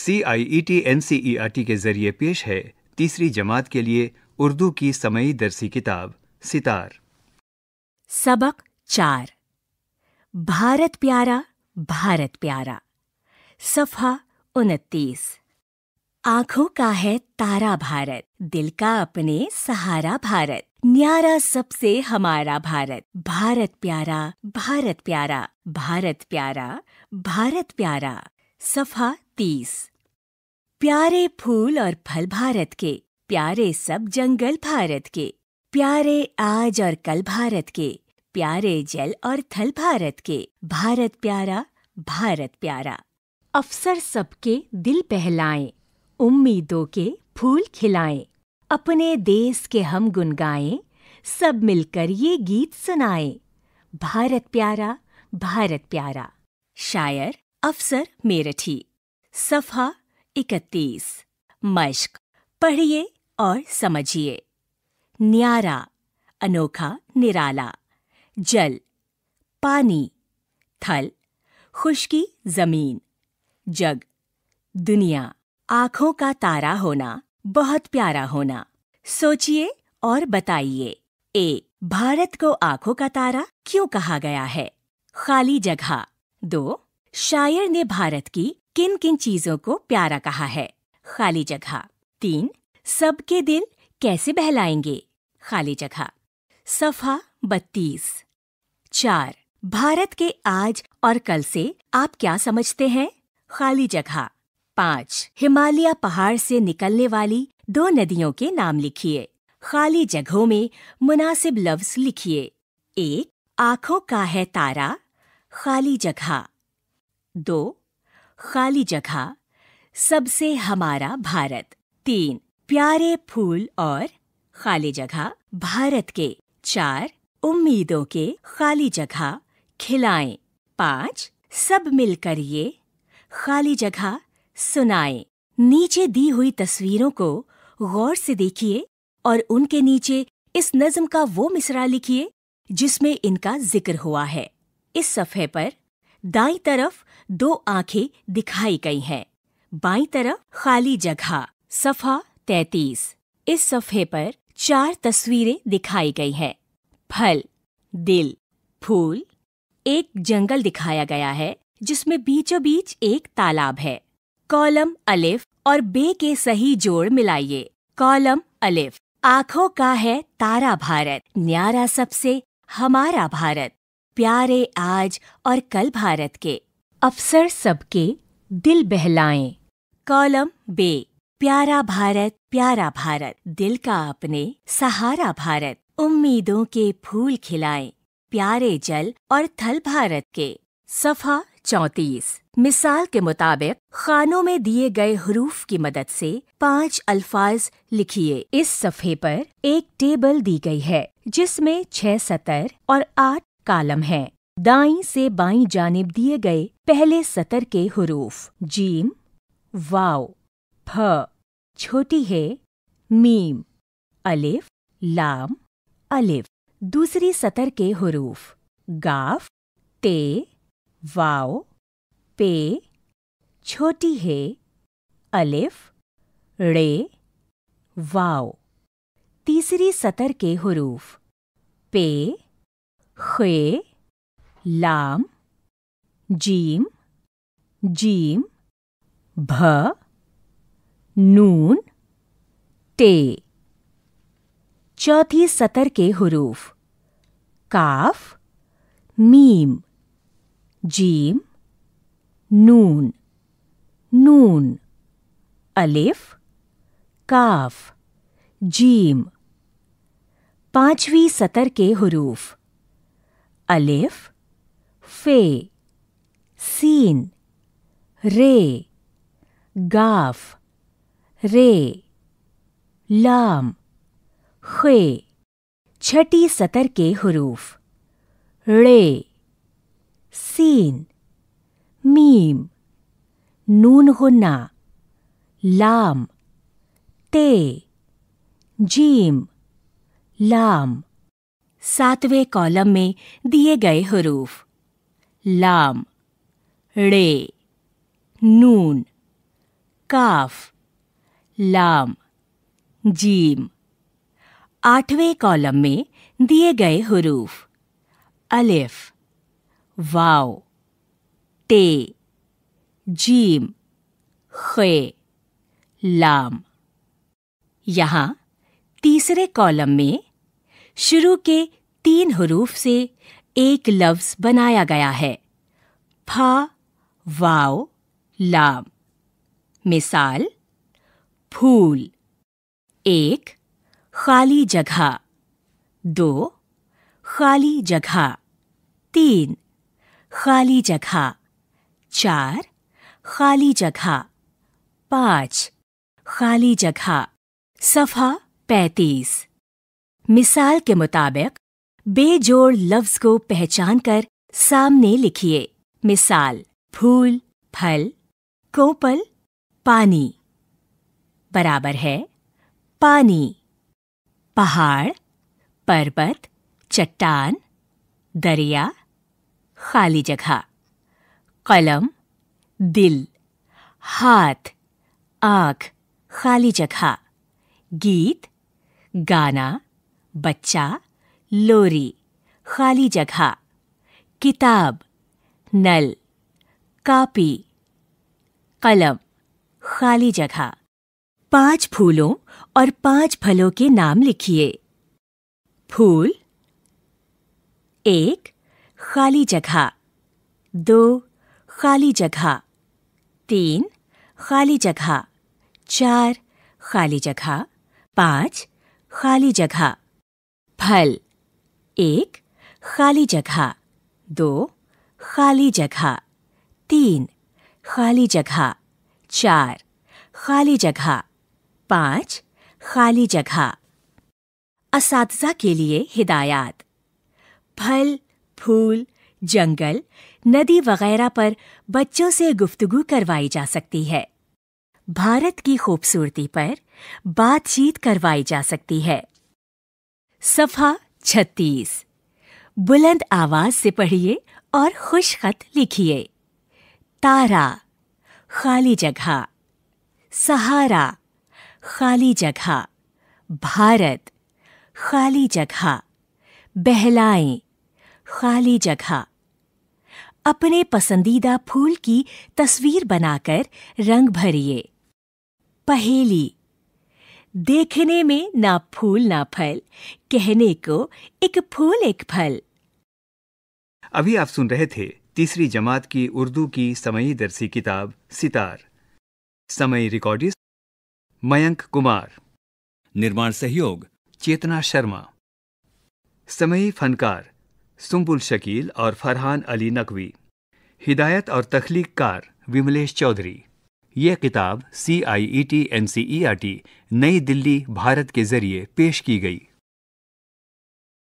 C I E T N C E R T के जरिए पेश है तीसरी जमात के लिए उर्दू की समयी दरसी किताब सितार सबक चार भारत प्यारा भारत प्यारा सफा उनतीस आंखों का है तारा भारत दिल का अपने सहारा भारत न्यारा सबसे हमारा भारत भारत प्यारा भारत प्यारा भारत प्यारा भारत प्यारा सफा तीस प्यारे फूल और फल भारत के प्यारे सब जंगल भारत के प्यारे आज और कल भारत के प्यारे जल और थल भारत के भारत प्यारा भारत प्यारा अफसर सबके दिल बहलाएं उम्मीदों के फूल खिलाएं अपने देश के हम गुनगाए सब मिलकर ये गीत सुनाएं भारत प्यारा भारत प्यारा शायर अफसर मेरठी सफा इकतीस मश्क पढ़िए और समझिए न्यारा अनोखा निराला जल पानी थल खुशकी जमीन जग दुनिया आँखों का तारा होना बहुत प्यारा होना सोचिए और बताइए ए भारत को आँखों का तारा क्यों कहा गया है खाली जगह दो शायर ने भारत की किन किन चीजों को प्यारा कहा है खाली जगह तीन सबके दिल कैसे बहलाएंगे खाली जगह सफा बत्तीस चार भारत के आज और कल से आप क्या समझते हैं खाली जगह पाँच हिमालय पहाड़ से निकलने वाली दो नदियों के नाम लिखिए खाली जगहों में मुनासिब लफ्ज लिखिए एक आँखों का है तारा खाली जगह दो खाली जगह सबसे हमारा भारत तीन प्यारे फूल और खाली जगह भारत के चार उम्मीदों के खाली जगह खिलाएं पाँच सब मिलकर ये खाली जगह सुनाएं नीचे दी हुई तस्वीरों को गौर से देखिए और उनके नीचे इस नज्म का वो मिसरा लिखिए जिसमें इनका जिक्र हुआ है इस सफ़े पर दाई तरफ दो आंखें दिखाई गई हैं बाई तरफ खाली जगह सफा तैतीस इस सफे पर चार तस्वीरें दिखाई गई हैं फल दिल फूल एक जंगल दिखाया गया है जिसमें बीचों बीच एक तालाब है कॉलम अलिफ और बे के सही जोड़ मिलाइए कॉलम अलिफ आँखों का है तारा भारत न्यारा सबसे हमारा भारत प्यारे आज और कल भारत के अफसर सबके दिल बहलाए कॉलम बे प्यारा भारत प्यारा भारत दिल का अपने सहारा भारत उम्मीदों के फूल खिलाए प्यारे जल और थल भारत के सफा चौतीस मिसाल के मुताबिक खानों में दिए गए हरूफ की मदद से पांच अल्फाज लिखिए इस सफ़े पर एक टेबल दी गई है जिसमें छह सतर और आठ कालम है दाई से बाई जानिब दिए गए पहले सतर के हरूफ जीम वाव फ छोटी है मीम अलिफ लाम अलिफ दूसरी सतर के हरूफ गाफ ते वाव पे छोटी है अलिफ रे वाव तीसरी सतर के हरूफ पे खे लाम जीम जीम भ नून टे चौथी सतर के हरूफ काफ मीम जीम नून नून अलिफ काफ जीम पांचवी सतर के हरूफ अलिफ फे सीन रे गाफ रे लाम खे छठी सतर के हरूफ रे सीन मीम नून गुन्ना लाम ते जीम लाम सातवें कॉलम में दिए गए हरूफ लाम ड़े नून काफ लाम जीम आठवें कॉलम में दिए गए हरूफ अलिफ वाव टे जीम खे लाम यहाँ तीसरे कॉलम में शुरू के तीन हरूफ से एक लफ्ज बनाया गया है फा वाओ लाम मिसाल फूल एक खाली जगह दो खाली जगह तीन खाली जगह चार खाली जगह पाँच खाली जगह सफ़ा पैतीस मिसाल के मुताबिक बेजोड़ लफ्ज को पहचान कर सामने लिखिए मिसाल फूल फल कोपल पानी बराबर है पानी पहाड़ पर्वत चट्टान दरिया खाली जगह कलम दिल हाथ आंख खाली जगह गीत गाना बच्चा लोरी खाली जगह किताब नल कापी कलम खाली जगह पांच फूलों और पांच फलों के नाम लिखिए फूल एक खाली जगह दो खाली जगह तीन खाली जगह चार खाली जगह पांच खाली जगह फल एक खाली जगह दो खाली जगह तीन खाली जगह चार खाली जगह पाँच खाली जगह इस के लिए हिदायत फल फूल जंगल नदी वगैरह पर बच्चों से गुफ्तगु करवाई जा सकती है भारत की खूबसूरती पर बातचीत करवाई जा सकती है सफ़ा छत्तीस बुलंद आवाज से पढ़िए और खुश खत लिखिए तारा खाली जगह सहारा खाली जगह भारत खाली जगह बहलाएं खाली जगह अपने पसंदीदा फूल की तस्वीर बनाकर रंग भरिए पहेली देखने में ना फूल ना फल कहने को एक फूल एक फल अभी आप सुन रहे थे तीसरी जमात की उर्दू की समयी दरसी किताब सितार समय रिकॉर्डिस्ट मयंक कुमार निर्माण सहयोग चेतना शर्मा समयी फनकार सुम्बुल शकील और फरहान अली नकवी हिदायत और तख्लीक कार विमलेश चौधरी यह किताब C I E T N C E R T नई दिल्ली भारत के जरिए पेश की गई